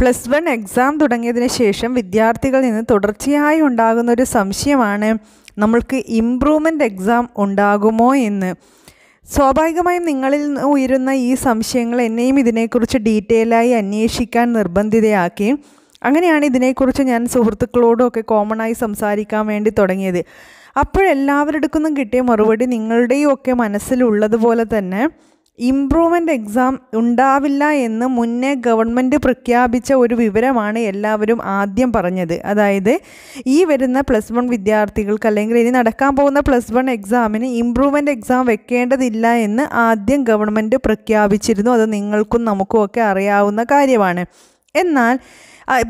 plus one exam തുടങ്ങിയതിന് ശേഷം വിദ്യാർത്ഥികളിൽ നിന്ന് തുടർച്ചയായി ഉണ്ടാകുന്ന ഒരു സംശയമാണ് നമ്മൾക്ക് ഇമ്പ്രൂവ്മെൻ്റ് എക്സാം ഉണ്ടാകുമോ എന്ന് സ്വാഭാവികമായും നിങ്ങളിൽ ഉയരുന്ന ഈ സംശയങ്ങൾ എന്നെയും ഇതിനെക്കുറിച്ച് ഡീറ്റെയിലായി അന്വേഷിക്കാൻ നിർബന്ധിതയാക്കി അങ്ങനെയാണ് ഇതിനെക്കുറിച്ച് ഞാൻ സുഹൃത്തുക്കളോടുമൊക്കെ കോമണായി സംസാരിക്കാൻ വേണ്ടി തുടങ്ങിയത് അപ്പോഴെല്ലാവരുടെ അടുക്കുന്നും കിട്ടിയ മറുപടി നിങ്ങളുടെയും ഒക്കെ മനസ്സിലുള്ളതുപോലെ തന്നെ ഇംപ്രൂവ്മെൻ്റ് എക്സാം ഉണ്ടാവില്ല എന്ന് മുന്നേ ഗവൺമെൻറ് പ്രഖ്യാപിച്ച ഒരു വിവരമാണ് എല്ലാവരും ആദ്യം പറഞ്ഞത് അതായത് ഈ വരുന്ന പ്ലസ് വൺ വിദ്യാർത്ഥികൾക്ക് അല്ലെങ്കിൽ ഇനി നടക്കാൻ പോകുന്ന പ്ലസ് വൺ എക്സാമിന് ഇംപ്രൂവ്മെൻ്റ് എക്സാം വെക്കേണ്ടതില്ല എന്ന് ആദ്യം ഗവൺമെൻറ് പ്രഖ്യാപിച്ചിരുന്നു അത് നിങ്ങൾക്കും നമുക്കും ഒക്കെ അറിയാവുന്ന കാര്യമാണ് എന്നാൽ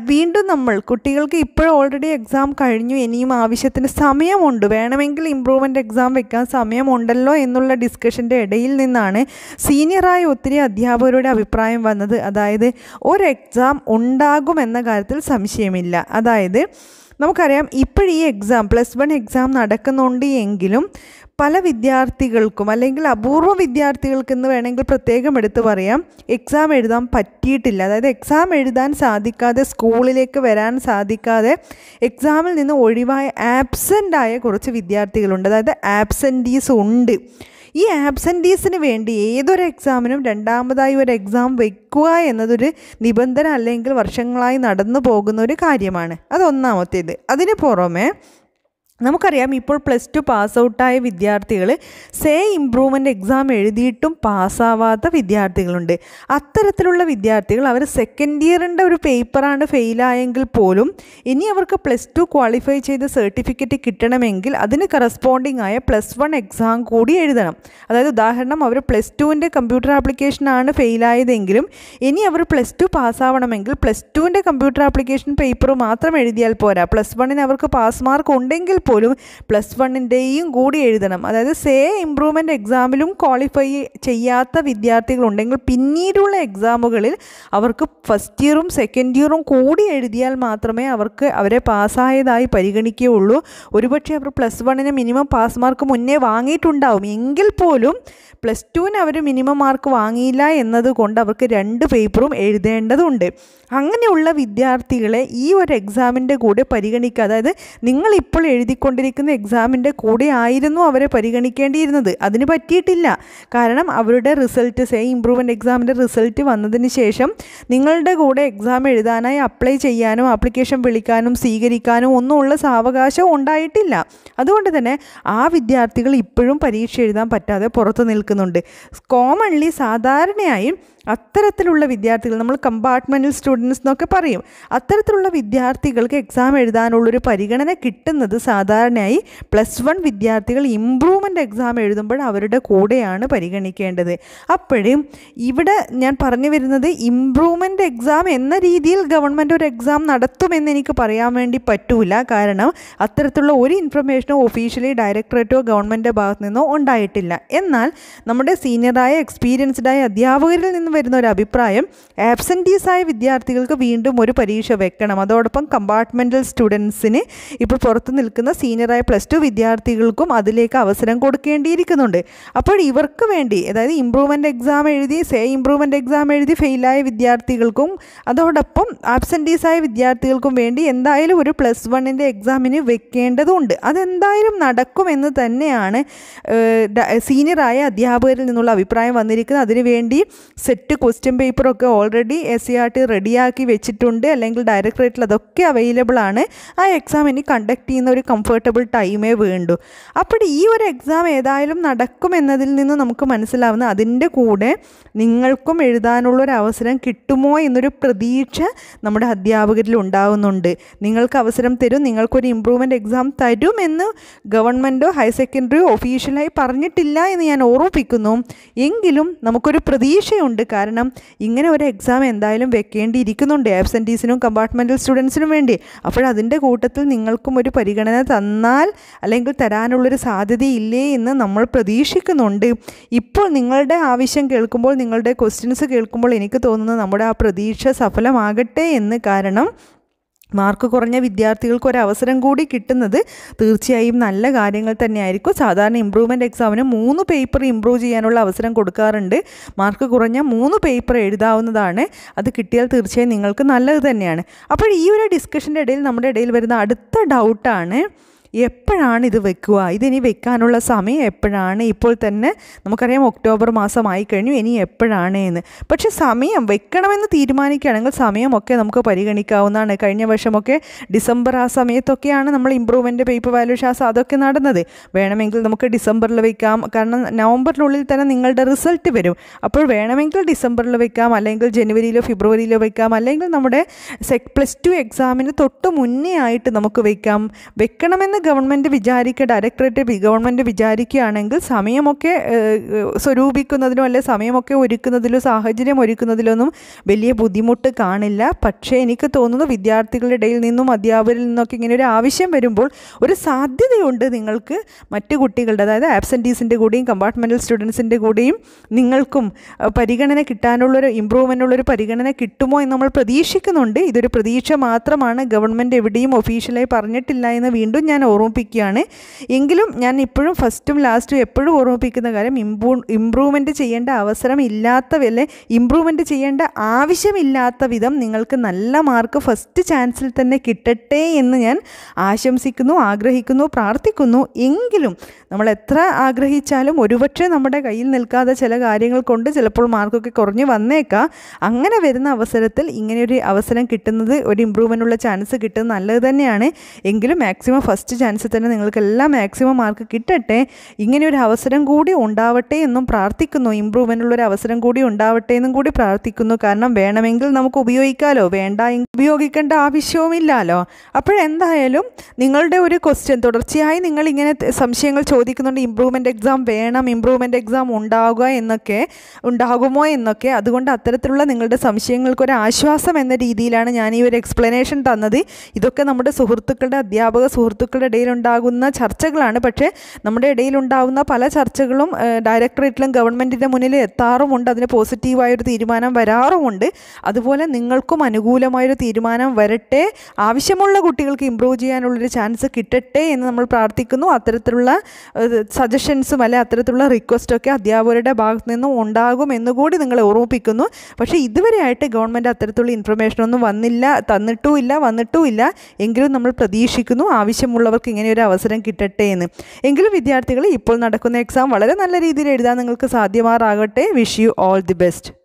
വീണ്ടും നമ്മൾ കുട്ടികൾക്ക് ഇപ്പോൾ ഓൾറെഡി എക്സാം കഴിഞ്ഞു ഇനിയും ആവശ്യത്തിന് സമയമുണ്ട് വേണമെങ്കിൽ ഇമ്പ്രൂവ്മെൻ്റ് എക്സാം വെക്കാൻ സമയമുണ്ടല്ലോ എന്നുള്ള ഡിസ്കഷൻ്റെ ഇടയിൽ നിന്നാണ് സീനിയറായ ഒത്തിരി അധ്യാപകരുടെ അഭിപ്രായം വന്നത് അതായത് ഒരു എക്സാം ഉണ്ടാകുമെന്ന കാര്യത്തിൽ സംശയമില്ല അതായത് നമുക്കറിയാം ഇപ്പോൾ ഈ എക്സാം പ്ലസ് വൺ എക്സാം നടക്കുന്നുണ്ട് എങ്കിലും പല വിദ്യാർത്ഥികൾക്കും അല്ലെങ്കിൽ അപൂർവ വിദ്യാർത്ഥികൾക്ക് എന്ന് വേണമെങ്കിൽ പ്രത്യേകം എടുത്തു പറയാം എക്സാം എഴുതാൻ പറ്റിയിട്ടില്ല അതായത് എക്സാം എഴുതാൻ സാധിക്കാതെ സ്കൂളിലേക്ക് വരാൻ സാധിക്കാതെ എക്സാമിൽ നിന്ന് ഒഴിവായ ആബ്സെൻ്റായ കുറച്ച് വിദ്യാർത്ഥികളുണ്ട് അതായത് ആബ്സെൻറ്റീസ് ഉണ്ട് ഈ ആബ്സെൻറ്റീസിന് വേണ്ടി ഏതൊരു എക്സാമിനും രണ്ടാമതായി ഒരു എക്സാം വെക്കുക എന്നതൊരു നിബന്ധന അല്ലെങ്കിൽ വർഷങ്ങളായി നടന്നു പോകുന്ന ഒരു കാര്യമാണ് അതൊന്നാമത്തേത് അതിന് പുറമെ നമുക്കറിയാം ഇപ്പോൾ പ്ലസ് ടു പാസ് ഔട്ടായ വിദ്യാർത്ഥികൾ സേ ഇമ്പ്രൂവ്മെൻ്റ് എക്സാം എഴുതിയിട്ടും പാസ്സാവാത്ത വിദ്യാർത്ഥികളുണ്ട് അത്തരത്തിലുള്ള വിദ്യാർത്ഥികൾ അവർ സെക്കൻഡ് ഇയറിൻ്റെ ഒരു പേപ്പറാണ് ഫെയിലായെങ്കിൽ പോലും ഇനി അവർക്ക് പ്ലസ് ടു ക്വാളിഫൈ ചെയ്ത സർട്ടിഫിക്കറ്റ് കിട്ടണമെങ്കിൽ അതിന് കറസ്പോണ്ടിങ് ആയ പ്ലസ് വൺ എക്സാം കൂടി എഴുതണം അതായത് ഉദാഹരണം അവർ പ്ലസ് ടുവിൻ്റെ കമ്പ്യൂട്ടർ ആപ്ലിക്കേഷനാണ് ഫെയിലായതെങ്കിലും ഇനി അവർ പ്ലസ് ടു പാസ്സാവണമെങ്കിൽ പ്ലസ് ടുവിൻ്റെ കമ്പ്യൂട്ടർ ആപ്ലിക്കേഷൻ പേപ്പർ മാത്രം എഴുതിയാൽ പോരാ പ്ലസ് വണ്ണിന് അവർക്ക് പാസ് മാർക്ക് ഉണ്ടെങ്കിൽ പോലും പ്ലസ് വണ്ണിൻ്റെയും കൂടി എഴുതണം അതായത് സേ ഇമ്പ്രൂവ്മെൻറ്റ് എക്സാമിലും ക്വാളിഫൈ ചെയ്യാത്ത വിദ്യാർത്ഥികളുണ്ടെങ്കിൽ പിന്നീടുള്ള എക്സാമുകളിൽ അവർക്ക് ഫസ്റ്റ് ഇയറും സെക്കൻഡ് ഇയറും കൂടി എഴുതിയാൽ മാത്രമേ അവർക്ക് അവരെ പാസ്സായതായി പരിഗണിക്കുകയുള്ളൂ ഒരുപക്ഷെ അവർ പ്ലസ് വണ്ണിന് മിനിമം പാസ് മാർക്ക് മുന്നേ വാങ്ങിയിട്ടുണ്ടാവും എങ്കിൽ പോലും പ്ലസ് ടുവിന് അവർ മിനിമം മാർക്ക് വാങ്ങിയില്ല എന്നതുകൊണ്ട് അവർക്ക് രണ്ട് പേപ്പറും എഴുതേണ്ടതുണ്ട് അങ്ങനെയുള്ള വിദ്യാർത്ഥികളെ ഈ ഒരു എക്സാമിൻ്റെ കൂടെ പരിഗണിക്കുക അതായത് നിങ്ങളിപ്പോൾ എഴുതി എഴുതിക്കൊണ്ടിരിക്കുന്ന എക്സാമിൻ്റെ കൂടെ ആയിരുന്നു അവരെ പരിഗണിക്കേണ്ടിയിരുന്നത് അതിന് പറ്റിയിട്ടില്ല കാരണം അവരുടെ റിസൾട്ട് സെയിം ഇമ്പ്രൂവ്മെൻറ്റ് എക്സാമിൻ്റെ റിസൾട്ട് വന്നതിന് ശേഷം നിങ്ങളുടെ കൂടെ എക്സാം എഴുതാനായി അപ്ലൈ ചെയ്യാനും ആപ്ലിക്കേഷൻ വിളിക്കാനും സ്വീകരിക്കാനും ഒന്നുമുള്ള സാവകാശം ഉണ്ടായിട്ടില്ല അതുകൊണ്ട് തന്നെ ആ വിദ്യാർത്ഥികൾ ഇപ്പോഴും പരീക്ഷ എഴുതാൻ പറ്റാതെ പുറത്തു നിൽക്കുന്നുണ്ട് കോമൺലി സാധാരണയായി അത്തരത്തിലുള്ള വിദ്യാർത്ഥികൾ നമ്മൾ കമ്പാർട്ട്മെൻറ്റൽ സ്റ്റുഡൻസ് എന്നൊക്കെ പറയും അത്തരത്തിലുള്ള വിദ്യാർത്ഥികൾക്ക് എക്സാം എഴുതാനുള്ളൊരു പരിഗണന കിട്ടുന്നത് സാധാരണയായി പ്ലസ് വൺ വിദ്യാർത്ഥികൾ ഇമ്പ്രൂവ്മെൻ്റ് എക്സാം എഴുതുമ്പോൾ അവരുടെ കൂടെയാണ് പരിഗണിക്കേണ്ടത് അപ്പോഴും ഇവിടെ ഞാൻ പറഞ്ഞു വരുന്നത് ഇമ്പ്രൂവ്മെൻ്റ് എക്സാം എന്ന രീതിയിൽ ഗവൺമെൻറ് ഒരു എക്സാം നടത്തുമെന്ന് എനിക്ക് പറയാൻ വേണ്ടി പറ്റൂല കാരണം അത്തരത്തിലുള്ള ഒരു ഇൻഫർമേഷനോ ഒഫീഷ്യലി ഡയറക്ടറേറ്റോ ഗവൺമെൻറ് ഭാഗത്തു നിന്നോ ഉണ്ടായിട്ടില്ല എന്നാൽ നമ്മുടെ സീനിയറായ എക്സ്പീരിയൻസ്ഡായ അധ്യാപകരിൽ നിന്ന് വരുന്ന ഒരു അഭിപ്രായം ആയ വിദ്യാർത്ഥികൾക്ക് വീണ്ടും ഒരു പരീക്ഷ വെക്കണം അതോടൊപ്പം കമ്പാർട്ട്മെൻ്റൽ സ്റ്റുഡൻസിന് ഇപ്പോൾ പുറത്ത് നിൽക്കുന്ന സീനിയറായ പ്ലസ് ടു വിദ്യാർത്ഥികൾക്കും അതിലേക്ക് അവസരം കൊടുക്കേണ്ടിയിരിക്കുന്നുണ്ട് അപ്പോൾ ഇവർക്ക് വേണ്ടി അതായത് ഇമ്പ്രൂവ്മെൻ്റ് എക്സാം എഴുതി സേ ഇമ്പ്രൂവ്മെൻ്റ് എക്സാം എഴുതി ഫെയിലായ വിദ്യാർത്ഥികൾക്കും അതോടൊപ്പം ആയ വിദ്യാർത്ഥികൾക്കും വേണ്ടി എന്തായാലും ഒരു പ്ലസ് വണ്ണിൻ്റെ എക്സാമിന് വെക്കേണ്ടതുണ്ട് അതെന്തായാലും നടക്കുമെന്ന് തന്നെയാണ് സീനിയറായ അധ്യാപകരിൽ നിന്നുള്ള അഭിപ്രായം വന്നിരിക്കുന്നത് അതിനുവേണ്ടി സെറ്റ് എട്ട് ക്വസ്റ്റ്യൻ പേപ്പറൊക്കെ already S C R T റെഡിയാക്കി വെച്ചിട്ടുണ്ട് അല്ലെങ്കിൽ ഡയറക്ടറേറ്റിൽ അതൊക്കെ അവൈലബിൾ ആണ് ആ എക്സാം ഇനി കണ്ടക്ട് ചെയ്യുന്ന ഒരു കംഫർട്ടബിൾ ടൈമേ വേണ്ടു അപ്പോൾ ഈ ഒരു എക്സാം ഏതായാലും നടക്കുമെന്നതിൽ നിന്ന് നമുക്ക് മനസ്സിലാവുന്ന അതിൻ്റെ കൂടെ നിങ്ങൾക്കും എഴുതാനുള്ളൊരു അവസരം കിട്ടുമോ എന്നൊരു പ്രതീക്ഷ നമ്മുടെ അധ്യാപകരിൽ ഉണ്ടാവുന്നുണ്ട് നിങ്ങൾക്ക് അവസരം തരും നിങ്ങൾക്കൊരു ഇമ്പ്രൂവ്മെൻറ്റ് എക്സാം തരും എന്ന് ഗവൺമെൻറ്റോ ഹയർ സെക്കൻഡറിയോ ഒഫീഷ്യലായി പറഞ്ഞിട്ടില്ല എന്ന് ഞാൻ ഓർമ്മിപ്പിക്കുന്നു എങ്കിലും നമുക്കൊരു പ്രതീക്ഷയുണ്ട് കാരണം ഇങ്ങനെ ഒരു എക്സാം എന്തായാലും വെക്കേണ്ടിയിരിക്കുന്നുണ്ട് ആബ്സെൻറ്റീസിനും കമ്പാർട്ട്മെൻറ്റൽ സ്റ്റുഡൻസിനും വേണ്ടി അപ്പോൾ അതിൻ്റെ കൂട്ടത്തിൽ നിങ്ങൾക്കും ഒരു പരിഗണന തന്നാൽ അല്ലെങ്കിൽ തരാനുള്ളൊരു സാധ്യതയില്ലേ എന്ന് നമ്മൾ പ്രതീക്ഷിക്കുന്നുണ്ട് ഇപ്പോൾ നിങ്ങളുടെ ആവശ്യം കേൾക്കുമ്പോൾ നിങ്ങളുടെ ക്വസ്റ്റ്യൻസ് കേൾക്കുമ്പോൾ എനിക്ക് തോന്നുന്നത് നമ്മുടെ ആ പ്രതീക്ഷ സഫലമാകട്ടെ എന്ന് കാരണം മാർക്ക് കുറഞ്ഞ വിദ്യാർത്ഥികൾക്ക് ഒരു അവസരം കൂടി കിട്ടുന്നത് തീർച്ചയായും നല്ല കാര്യങ്ങൾ തന്നെയായിരിക്കും സാധാരണ ഇമ്പ്രൂവ്മെൻറ്റ് എക്സാമിന് മൂന്ന് പേപ്പർ ഇമ്പ്രൂവ് ചെയ്യാനുള്ള അവസരം കൊടുക്കാറുണ്ട് മാർക്ക് കുറഞ്ഞ മൂന്ന് പേപ്പർ എഴുതാവുന്നതാണ് അത് കിട്ടിയാൽ തീർച്ചയായും നിങ്ങൾക്ക് നല്ലത് തന്നെയാണ് അപ്പോൾ ഈ ഒരു ഡിസ്കഷൻ്റെ ഇടയിൽ നമ്മുടെ ഇടയിൽ വരുന്ന അടുത്ത ഡൗട്ടാണ് എപ്പോഴാണ് ഇത് വെക്കുക ഇതിനി വെക്കാനുള്ള സമയം എപ്പോഴാണ് ഇപ്പോൾ തന്നെ നമുക്കറിയാം ഒക്ടോബർ മാസമായി കഴിഞ്ഞു ഇനി എപ്പോഴാണ് എന്ന് പക്ഷേ സമയം വെക്കണമെന്ന് തീരുമാനിക്കുകയാണെങ്കിൽ സമയമൊക്കെ നമുക്ക് പരിഗണിക്കാവുന്നതാണ് കഴിഞ്ഞ വർഷമൊക്കെ ഡിസംബർ ആ സമയത്തൊക്കെയാണ് നമ്മൾ ഇമ്പ്രൂവ്മെൻ്റ് പേപ്പർ വാല്യൂഷാസ് അതൊക്കെ നടന്നത് വേണമെങ്കിൽ നമുക്ക് ഡിസംബറിൽ വെക്കാം കാരണം നവംബറിനുള്ളിൽ തന്നെ നിങ്ങളുടെ റിസൾട്ട് വരും അപ്പോൾ വേണമെങ്കിൽ ഡിസംബറിൽ വെക്കാം അല്ലെങ്കിൽ ജനുവരിയിലോ ഫെബ്രുവരിയിലോ വെക്കാം അല്ലെങ്കിൽ നമ്മുടെ സെക് പ്ലസ് ടു എക്സാമിന് തൊട്ട് മുന്നേ ആയിട്ട് നമുക്ക് വെക്കാം വെക്കണമെന്ന് ഗവൺമെൻറ് വിചാരിക്കുക ഡയറക്ടറേറ്റ് ഗവൺമെൻറ് വിചാരിക്കുകയാണെങ്കിൽ സമയമൊക്കെ സ്വരൂപിക്കുന്നതിനോ അല്ലെ സമയമൊക്കെ ഒരുക്കുന്നതിലോ സാഹചര്യം ഒരുക്കുന്നതിലോ ഒന്നും വലിയ ബുദ്ധിമുട്ട് കാണില്ല പക്ഷേ എനിക്ക് തോന്നുന്നു വിദ്യാർത്ഥികളുടെ ഇടയിൽ നിന്നും അധ്യാപകരിൽ നിന്നൊക്കെ ഇങ്ങനെ ഒരു ആവശ്യം വരുമ്പോൾ ഒരു സാധ്യതയുണ്ട് നിങ്ങൾക്ക് മറ്റു കുട്ടികളുടെ അതായത് ആബ്സെൻറ്റീസിൻ്റെ കൂടെയും കമ്പാർട്ട്മെൻറ്റൽ സ്റ്റുഡൻസിൻ്റെ കൂടെയും നിങ്ങൾക്കും പരിഗണന കിട്ടാനുള്ളൊരു ഇമ്പ്രൂവ്മെൻ്റ് ഉള്ളൊരു പരിഗണന കിട്ടുമോ എന്ന് നമ്മൾ പ്രതീക്ഷിക്കുന്നുണ്ട് ഇതൊരു പ്രതീക്ഷ മാത്രമാണ് ഗവൺമെൻറ് എവിടെയും ഒഫീഷ്യലായി പറഞ്ഞിട്ടില്ല എന്ന് വീണ്ടും ഞാൻ ഓർമ്മിപ്പിക്കുകയാണ് എങ്കിലും ഞാൻ ഇപ്പോഴും ഫസ്റ്റും ലാസ്റ്റും എപ്പോഴും ഓർമ്മിപ്പിക്കുന്ന കാര്യം ഇമ്പ്രൂ ഇമ്പ്രൂവ്മെൻറ്റ് ചെയ്യേണ്ട അവസരം ഇല്ലാത്ത വില ഇമ്പ്രൂവ്മെൻറ്റ് ചെയ്യേണ്ട ആവശ്യമില്ലാത്ത വിധം നിങ്ങൾക്ക് നല്ല മാർക്ക് ഫസ്റ്റ് ചാൻസിൽ തന്നെ കിട്ടട്ടെ എന്ന് ഞാൻ ആശംസിക്കുന്നു ആഗ്രഹിക്കുന്നു പ്രാർത്ഥിക്കുന്നു എങ്കിലും നമ്മൾ എത്ര ആഗ്രഹിച്ചാലും ഒരുപക്ഷെ നമ്മുടെ കയ്യിൽ നിൽക്കാതെ ചില കാര്യങ്ങൾ കൊണ്ട് ചിലപ്പോൾ മാർക്കൊക്കെ കുറഞ്ഞു വന്നേക്കാം അങ്ങനെ വരുന്ന അവസരത്തിൽ ഇങ്ങനെയൊരു അവസരം കിട്ടുന്നത് ഒരു ഉള്ള ചാൻസ് കിട്ടുന്നത് നല്ലത് തന്നെയാണ് എങ്കിലും മാക്സിമം ഫസ്റ്റ് ചാൻസിൽ തന്നെ നിങ്ങൾക്ക് എല്ലാ മാക്സിമം മാർക്ക് കിട്ടട്ടെ ഇങ്ങനെ ഒരു അവസരം കൂടി ഉണ്ടാവട്ടെ എന്നും പ്രാർത്ഥിക്കുന്നു ഒരു അവസരം കൂടി ഉണ്ടാവട്ടെ എന്നും കൂടി പ്രാർത്ഥിക്കുന്നു കാരണം വേണമെങ്കിൽ നമുക്ക് ഉപയോഗിക്കാമല്ലോ വേണ്ട ഉപയോഗിക്കേണ്ട ആവശ്യവുമില്ലല്ലോ അപ്പോഴെന്തായാലും നിങ്ങളുടെ ഒരു ക്വസ്റ്റ്യൻ തുടർച്ചയായി നിങ്ങൾ ഇങ്ങനെ സംശയങ്ങൾ ചോദിക്കുന്നുണ്ട് ഇമ്പ്രൂവ്മെൻ്റ് എക്സാം വേണം ഇമ്പ്രൂവ്മെൻ്റ് എക്സാം ഉണ്ടാകുക എന്നൊക്കെ ഉണ്ടാകുമോ എന്നൊക്കെ അതുകൊണ്ട് അത്തരത്തിലുള്ള നിങ്ങളുടെ സംശയങ്ങൾക്ക് ഒരു ആശ്വാസം എന്ന രീതിയിലാണ് ഞാൻ ഈ ഒരു എക്സ്പ്ലനേഷൻ തന്നത് ഇതൊക്കെ നമ്മുടെ സുഹൃത്തുക്കളുടെ അധ്യാപക സുഹൃത്തുക്കളുടെ ഇടയിലുണ്ടാകുന്ന ചർച്ചകളാണ് പക്ഷേ നമ്മുടെ ഇടയിലുണ്ടാകുന്ന പല ചർച്ചകളും ഡയറക്ടറേറ്റിലും ഗവൺമെൻറ്റിൻ്റെ മുന്നിൽ എത്താറുമുണ്ട് അതിന് പോസിറ്റീവായൊരു തീരുമാനം വരാറുമുണ്ട് അതുപോലെ നിങ്ങൾക്കും അനുകൂലമായൊരു തീരുമാനം വരട്ടെ ആവശ്യമുള്ള കുട്ടികൾക്ക് ഇമ്പ്രൂവ് ചെയ്യാനുള്ളൊരു ചാൻസ് കിട്ടട്ടെ എന്ന് നമ്മൾ പ്രാർത്ഥിക്കുന്നു അത്തരത്തിലുള്ള സജഷൻസും അല്ലെ അത്തരത്തിലുള്ള റിക്വസ്റ്റൊക്കെ അധ്യാപകരുടെ ഭാഗത്തു നിന്നും ഉണ്ടാകും എന്നുകൂടി നിങ്ങളെ ഓർമ്മിപ്പിക്കുന്നു പക്ഷേ ഇതുവരെയായിട്ട് ഗവൺമെൻറ് അത്തരത്തിലുള്ള ഇൻഫർമേഷനൊന്നും വന്നില്ല തന്നിട്ടുമില്ല വന്നിട്ടുമില്ല എങ്കിലും നമ്മൾ പ്രതീക്ഷിക്കുന്നു ആവശ്യമുള്ള മറ്റുള്ളവർക്ക് ഇങ്ങനെ ഒരു അവസരം കിട്ടട്ടെ എന്ന് എങ്കിലും വിദ്യാർത്ഥികൾ ഇപ്പോൾ നടക്കുന്ന എക്സാം വളരെ നല്ല രീതിയിൽ എഴുതാൻ നിങ്ങൾക്ക് സാധ്യമാറാകട്ടെ wish you all the best